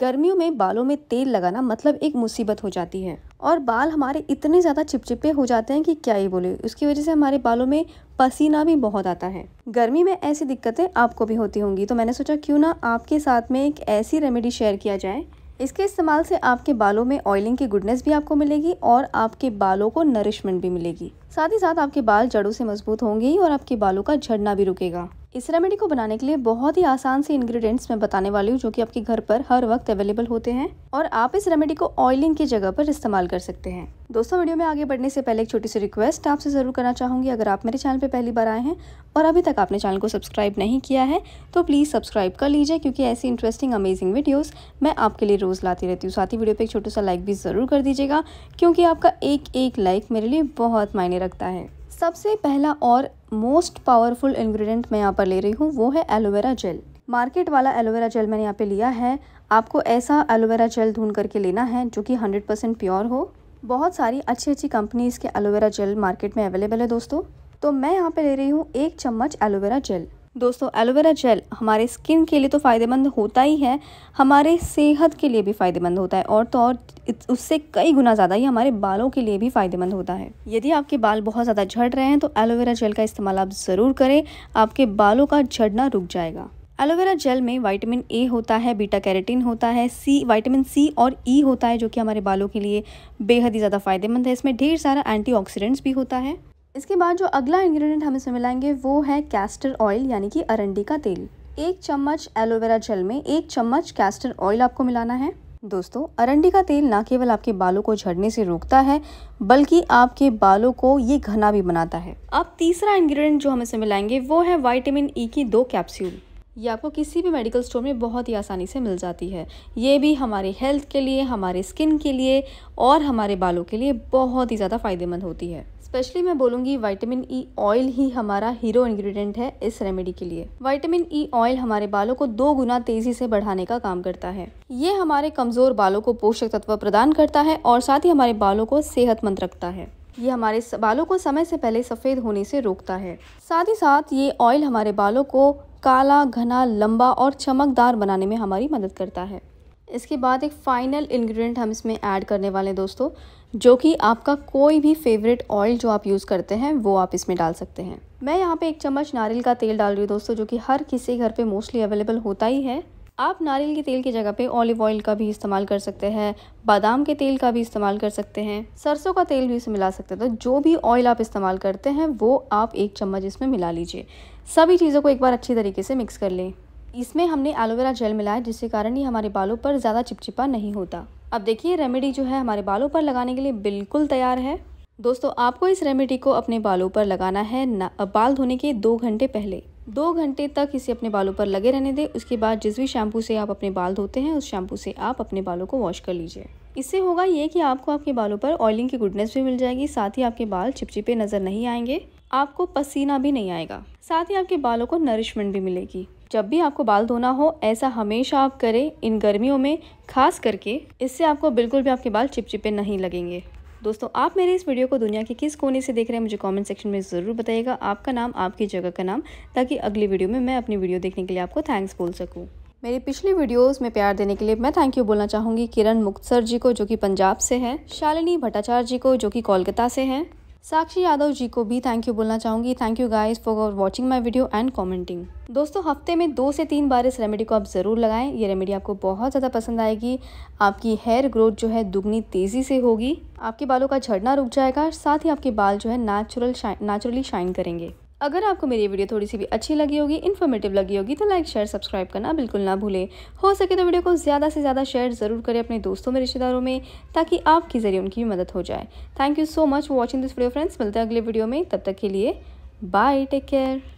गर्मियों में बालों में तेल लगाना मतलब एक मुसीबत हो जाती है और बाल हमारे इतने ज़्यादा चिपचिपे हो जाते हैं कि क्या ही बोले उसकी वजह से हमारे बालों में पसीना भी बहुत आता है गर्मी में ऐसी दिक्कतें आपको भी होती होंगी तो मैंने सोचा क्यों ना आपके साथ में एक ऐसी रेमेडी शेयर किया जाए इसके इस्तेमाल से आपके बालों में ऑयलिंग की गुडनेस भी आपको मिलेगी और आपके बालों को नरिशमेंट भी मिलेगी साथ ही साथ आपके बाल जड़ों से मजबूत होंगे और आपके बालों का झड़ना भी रुकेगा इस रेमेडी को बनाने के लिए बहुत ही आसान से इंग्रेडिएंट्स मैं बताने वाली हूँ जो कि आपके घर पर हर वक्त अवेलेबल होते हैं और आप इस रेमेडी को ऑयलिंग की जगह पर इस्तेमाल कर सकते हैं दोस्तों वीडियो में आगे बढ़ने से पहले एक छोटी सी रिक्वेस्ट आपसे ज़रूर करना चाहूँगी अगर आप मेरे चैनल पर पहली बार आए हैं और अभी तक आपने चैनल को सब्सक्राइब नहीं किया है तो प्लीज़ सब्सक्राइब कर लीजिए क्योंकि ऐसी इंटरेस्टिंग अमेजिंग वीडियोज़ मैं आपके लिए रोज़ लाती रहती हूँ साथ ही वीडियो पर एक छोटा सा लाइक भी ज़रूर कर दीजिएगा क्योंकि आपका एक एक लाइक मेरे लिए बहुत मायने रखता है सबसे पहला और मोस्ट पावरफुल इंग्रेडिएंट मैं यहाँ पर ले रही हूँ वो है एलोवेरा जेल मार्केट वाला एलोवेरा जेल मैंने यहाँ पे लिया है आपको ऐसा एलोवेरा जेल ढूंढ करके लेना है जो कि 100 परसेंट प्योर हो बहुत सारी अच्छी अच्छी कंपनीज़ के एलोवेरा जेल मार्केट में अवेलेबल है दोस्तों तो मैं यहाँ पे ले रही हूँ एक चम्मच एलोवेरा जेल दोस्तों एलोवेरा जेल हमारे स्किन के लिए तो फ़ायदेमंद होता ही है हमारे सेहत के लिए भी फ़ायदेमंद होता है और तो और उससे कई गुना ज़्यादा ये हमारे बालों के लिए भी फ़ायदेमंद होता है यदि आपके बाल बहुत ज़्यादा झड़ रहे हैं तो एलोवेरा जेल का इस्तेमाल आप ज़रूर करें आपके बालों का झड़ना रुक जाएगा एलोवेरा जेल में विटामिन ए होता है बीटा कैरेटिन होता है सी विटामिन सी और ई e होता है जो कि हमारे बालों के लिए बेहद ही ज़्यादा फ़ायदेमंद है इसमें ढेर सारा एंटीऑक्सीडेंट्स भी होता है इसके बाद जो अगला इंग्रेडिएंट हम इसमें मिलाएंगे वो है कैस्टर ऑयल यानी कि अरंडी का तेल एक चम्मच एलोवेरा जेल में एक चम्मच कैस्टर ऑयल आपको मिलाना है दोस्तों अरंडी का तेल ना केवल आपके बालों को झड़ने से रोकता है बल्कि आपके बालों को ये घना भी बनाता है अब तीसरा इंग्रेडिएंट जो हम इसे मिलाएंगे वो है विटामिन ई e की दो कैप्सूल ये आपको किसी भी मेडिकल स्टोर में बहुत ही आसानी से मिल जाती है ये भी हमारे हेल्थ के लिए हमारे स्किन के लिए और हमारे बालों के लिए बहुत ही ज़्यादा फ़ायदेमंद होती है स्पेशली मैं बोलूँगी विटामिन ई ऑयल ही हमारा हीरो इंग्रेडिएंट है इस रेमेडी के लिए विटामिन ई ऑयल हमारे बालों को दो गुना तेजी से बढ़ाने का काम करता है ये हमारे कमज़ोर बालों को पोषक तत्व प्रदान करता है और साथ ही हमारे बालों को सेहतमंद रखता है ये हमारे बालों को समय से पहले सफ़ेद होने से रोकता है साथ ही साथ ये ऑयल हमारे बालों को काला घना लंबा और चमकदार बनाने में हमारी मदद करता है इसके बाद एक फ़ाइनल इंग्रेडिएंट हम इसमें ऐड करने वाले हैं दोस्तों जो कि आपका कोई भी फेवरेट ऑयल जो आप यूज़ करते हैं वो आप इसमें डाल सकते हैं मैं यहाँ पे एक चम्मच नारियल का तेल डाल रही हूँ दोस्तों जो कि हर किसी घर पे मोस्टली अवेलेबल होता ही है आप नारियल के तेल की जगह पे ऑलिव ऑयल का भी इस्तेमाल कर सकते हैं बादाम के तेल का भी इस्तेमाल कर सकते हैं सरसों का तेल भी इसमें मिला सकते हैं तो जो भी ऑयल आप इस्तेमाल करते हैं वो आप एक चम्मच इसमें मिला लीजिए सभी चीज़ों को एक बार अच्छी तरीके से मिक्स कर लें इसमें हमने एलोवेरा जेल मिलाया जिसके कारण ये हमारे बालों पर ज़्यादा चिपचिपा नहीं होता अब देखिए रेमेडी जो है हमारे बालों पर लगाने के लिए बिल्कुल तैयार है दोस्तों आपको इस रेमेडी को अपने बालों पर लगाना है ना, बाल धोने के दो घंटे पहले दो घंटे तक इसे अपने बालों पर लगे रहने दें उसके बाद जिस भी शैम्पू से आप अपने बाल धोते हैं उस शैम्पू से आप अपने बालों को वॉश कर लीजिए इससे होगा ये कि आपको आपके बालों पर ऑयलिंग की गुडनेस भी मिल जाएगी साथ ही आपके बाल चिपचिपे नज़र नहीं आएंगे आपको पसीना भी नहीं आएगा साथ ही आपके बालों को नरिशमेंट भी मिलेगी जब भी आपको बाल धोना हो ऐसा हमेशा आप करें इन गर्मियों में खास करके इससे आपको बिल्कुल भी आपके बाल चिपचिपे नहीं लगेंगे दोस्तों आप मेरे इस वीडियो को दुनिया के किस कोने से देख रहे हैं मुझे कमेंट सेक्शन में ज़रूर बताइएगा आपका नाम आपकी जगह का नाम ताकि अगली वीडियो में मैं अपनी वीडियो देखने के लिए आपको थैंक्स बोल सकूँ मेरी पिछली वीडियोस में प्यार देने के लिए मैं थैंक यू बोलना चाहूँगी किरण मुक्तसर जी को जो कि पंजाब से हैं शालिनी भट्टाचार्य जी को जो कि कोलकाता से हैं साक्षी यादव जी को भी थैंक यू बोलना चाहूंगी thank you guys for watching my video and commenting दोस्तों हफ्ते में दो से तीन बार इस रेमेडी को आप ज़रूर लगाएं ये रेमेडी आपको बहुत ज़्यादा पसंद आएगी आपकी हेयर ग्रोथ जो है दुगनी तेज़ी से होगी आपके बालों का झड़ना रुक जाएगा साथ ही आपके बाल जो है नेचुरल नेचुरली शाइन करेंगे अगर आपको मेरी वीडियो थोड़ी सी भी अच्छी लगी होगी इन्फॉर्मेटिव लगी होगी तो लाइक शेयर सब्सक्राइब करना बिल्कुल ना भूलें हो सके तो वीडियो को ज़्यादा से ज़्यादा शेयर ज़रूर करें अपने दोस्तों में रिश्तेदारों में ताकि आपके ज़रिए उनकी भी मदद हो जाए thank you so much watching this video friends मिलते हैं अगले वीडियो में तब तक के लिए बाय टेक केयर